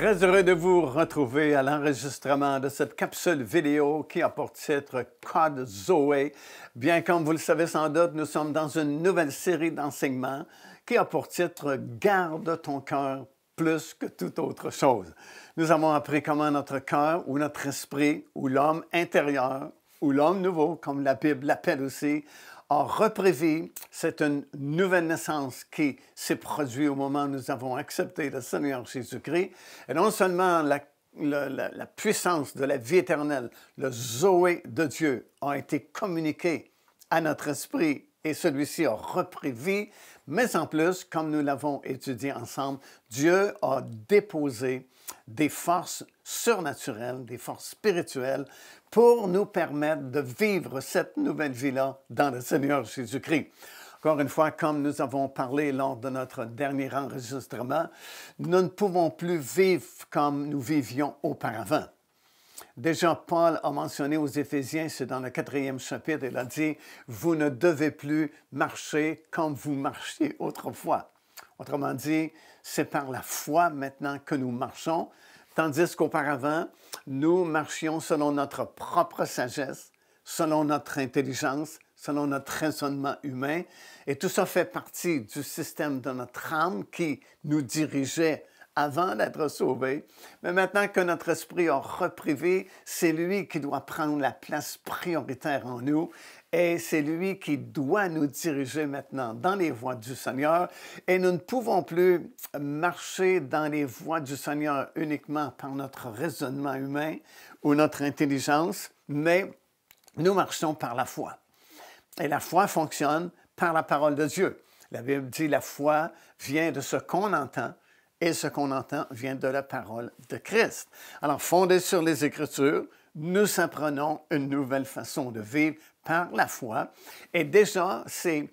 Très heureux de vous retrouver à l'enregistrement de cette capsule vidéo qui a pour titre Code Zoé. Bien comme vous le savez sans doute, nous sommes dans une nouvelle série d'enseignements qui a pour titre Garde ton cœur plus que toute autre chose. Nous avons appris comment notre cœur ou notre esprit ou l'homme intérieur ou l'homme nouveau, comme la Bible l'appelle aussi, en reprisant, c'est une nouvelle naissance qui s'est produite au moment où nous avons accepté le Seigneur Jésus-Christ. Et non seulement la, puissance de la vie éternelle, le Zoé de Dieu, a été communiquée à notre esprit et celui-ci a repris vie, mais en plus, comme nous l'avons étudié ensemble, Dieu a déposé des forces surnaturelles, des forces spirituelles pour nous permettre de vivre cette nouvelle vie-là dans le Seigneur Jésus-Christ. Encore une fois, comme nous avons parlé lors de notre dernier enregistrement, nous ne pouvons plus vivre comme nous vivions auparavant. Déjà, Paul a mentionné aux Éphésiens, c'est dans le quatrième chapitre, il a dit, vous ne devez plus marcher comme vous marchiez autrefois. Autrement dit, c'est par la foi maintenant que nous marchons, tandis qu'auparavant, nous marchions selon notre propre sagesse, selon notre intelligence, selon notre raisonnement humain. Et tout ça fait partie du système de notre âme qui nous dirigeait avant d'être sauvé. Mais maintenant que notre esprit a reprivé, c'est lui qui doit prendre la place prioritaire en nous et c'est lui qui doit nous diriger maintenant dans les voies du Seigneur. Et nous ne pouvons plus marcher dans les voies du Seigneur uniquement par notre raisonnement humain ou notre intelligence, mais nous marchons par la foi. Et la foi fonctionne par la parole de Dieu. La Bible dit la foi vient de ce qu'on entend et ce qu'on entend vient de la parole de Christ. Alors, fondé sur les Écritures, nous apprenons une nouvelle façon de vivre par la foi. Et déjà, ces,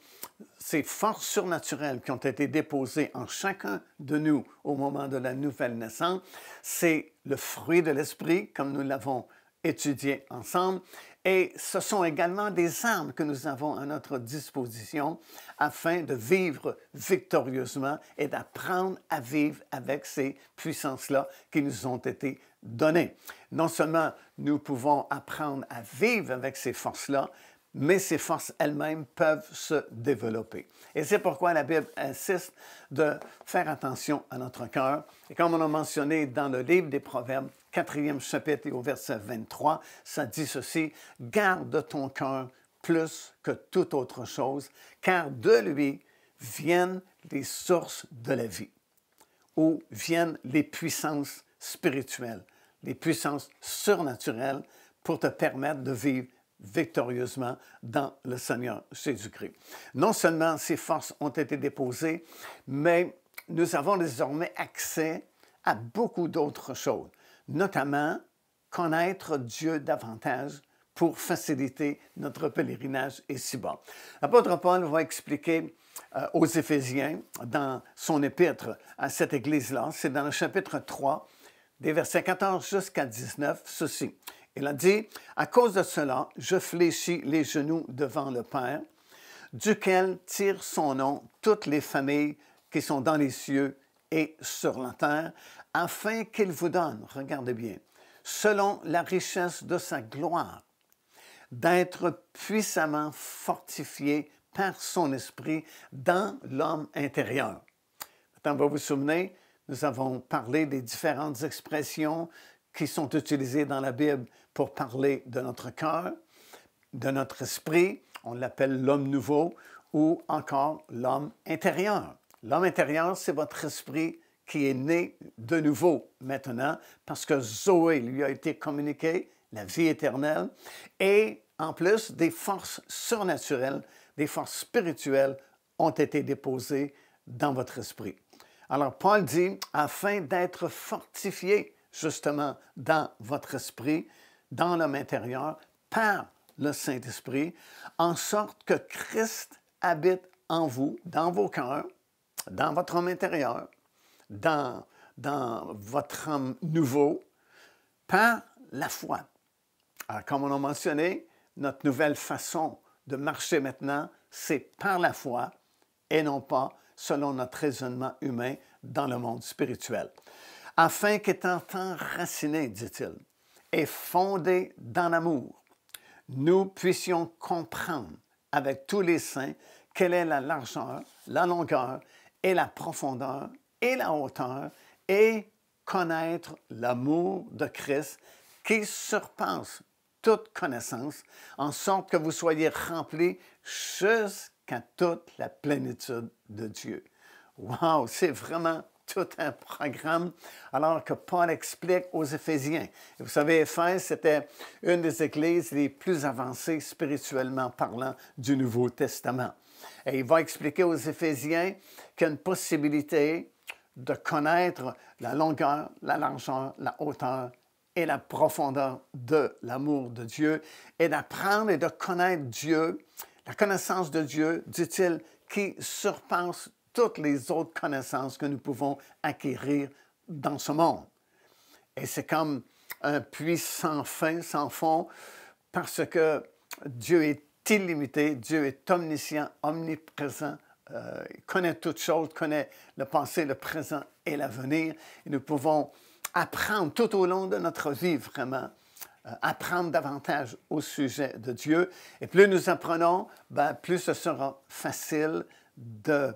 ces forces surnaturelles qui ont été déposées en chacun de nous au moment de la nouvelle naissance, c'est le fruit de l'esprit, comme nous l'avons étudié ensemble, et ce sont également des armes que nous avons à notre disposition afin de vivre victorieusement et d'apprendre à vivre avec ces puissances-là qui nous ont été données. Non seulement nous pouvons apprendre à vivre avec ces forces-là, mais ces forces elles-mêmes peuvent se développer. Et c'est pourquoi la Bible insiste de faire attention à notre cœur. Et comme on a mentionné dans le livre des Proverbes, quatrième chapitre et au verset 23, ça dit ceci, garde ton cœur plus que toute autre chose, car de lui viennent les sources de la vie, Ou viennent les puissances spirituelles, les puissances surnaturelles pour te permettre de vivre victorieusement dans le Seigneur Jésus-Christ. Non seulement ces forces ont été déposées, mais nous avons désormais accès à beaucoup d'autres choses, notamment connaître Dieu davantage pour faciliter notre pèlerinage ici-bas. L'apôtre Paul va expliquer euh, aux Éphésiens dans son épître à cette église-là, c'est dans le chapitre 3, des versets 14 jusqu'à 19, ceci. Il a dit, à cause de cela, je fléchis les genoux devant le Père, duquel tire son nom toutes les familles qui sont dans les cieux et sur la terre, afin qu'il vous donne, regardez bien, selon la richesse de sa gloire, d'être puissamment fortifié par son esprit dans l'homme intérieur. Maintenant, vous vous souvenez, nous avons parlé des différentes expressions qui sont utilisées dans la Bible pour parler de notre cœur, de notre esprit, on l'appelle l'homme nouveau, ou encore l'homme intérieur. L'homme intérieur, c'est votre esprit qui est né de nouveau maintenant, parce que Zoé lui a été communiqué la vie éternelle, et en plus, des forces surnaturelles, des forces spirituelles ont été déposées dans votre esprit. Alors Paul dit, afin d'être fortifié justement dans votre esprit, dans l'homme intérieur par le Saint-Esprit, en sorte que Christ habite en vous, dans vos cœurs, dans votre homme intérieur, dans, dans votre homme nouveau, par la foi. comme on l'a mentionné, notre nouvelle façon de marcher maintenant, c'est par la foi et non pas selon notre raisonnement humain dans le monde spirituel. Afin qu'étant enraciné, dit-il, est fondée dans l'amour, nous puissions comprendre avec tous les saints quelle est la largeur, la longueur et la profondeur et la hauteur et connaître l'amour de Christ qui surpasse toute connaissance, en sorte que vous soyez remplis jusqu'à toute la plénitude de Dieu. Wow, c'est vraiment tout un programme, alors que Paul explique aux Éphésiens. vous savez, Éphèse, c'était une des églises les plus avancées spirituellement parlant du Nouveau Testament. Et il va expliquer aux Éphésiens qu'il y a une possibilité de connaître la longueur, la largeur, la hauteur et la profondeur de l'amour de Dieu et d'apprendre et de connaître Dieu, la connaissance de Dieu, dit-il, qui surpasse toutes les autres connaissances que nous pouvons acquérir dans ce monde. Et c'est comme un puits sans fin, sans fond, parce que Dieu est illimité, Dieu est omniscient, omniprésent, euh, il connaît toutes choses, connaît le passé, le présent et l'avenir. Et nous pouvons apprendre tout au long de notre vie, vraiment, euh, apprendre davantage au sujet de Dieu. Et plus nous apprenons, ben, plus ce sera facile de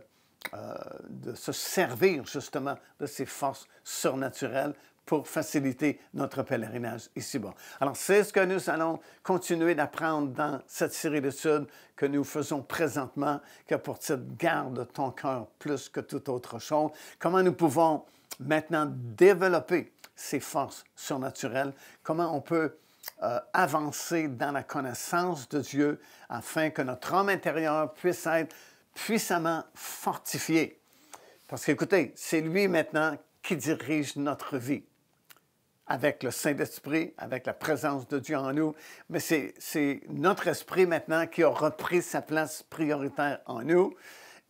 euh, de se servir justement de ces forces surnaturelles pour faciliter notre pèlerinage ici-bas. Alors, c'est ce que nous allons continuer d'apprendre dans cette série d'études que nous faisons présentement, que pour titre Garde ton cœur plus que toute autre chose. Comment nous pouvons maintenant développer ces forces surnaturelles, comment on peut euh, avancer dans la connaissance de Dieu afin que notre homme intérieur puisse être puissamment fortifié. Parce qu'écoutez, c'est lui maintenant qui dirige notre vie avec le Saint-Esprit, avec la présence de Dieu en nous, mais c'est notre esprit maintenant qui a repris sa place prioritaire en nous,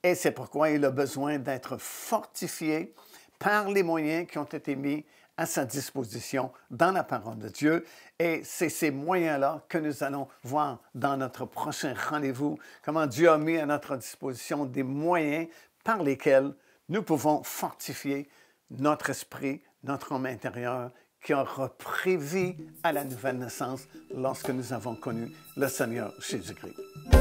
et c'est pourquoi il a besoin d'être fortifié par les moyens qui ont été mis à sa disposition dans la parole de Dieu. Et c'est ces moyens-là que nous allons voir dans notre prochain rendez-vous, comment Dieu a mis à notre disposition des moyens par lesquels nous pouvons fortifier notre esprit, notre homme intérieur qui a repris vie à la nouvelle naissance lorsque nous avons connu le Seigneur Jésus-Christ.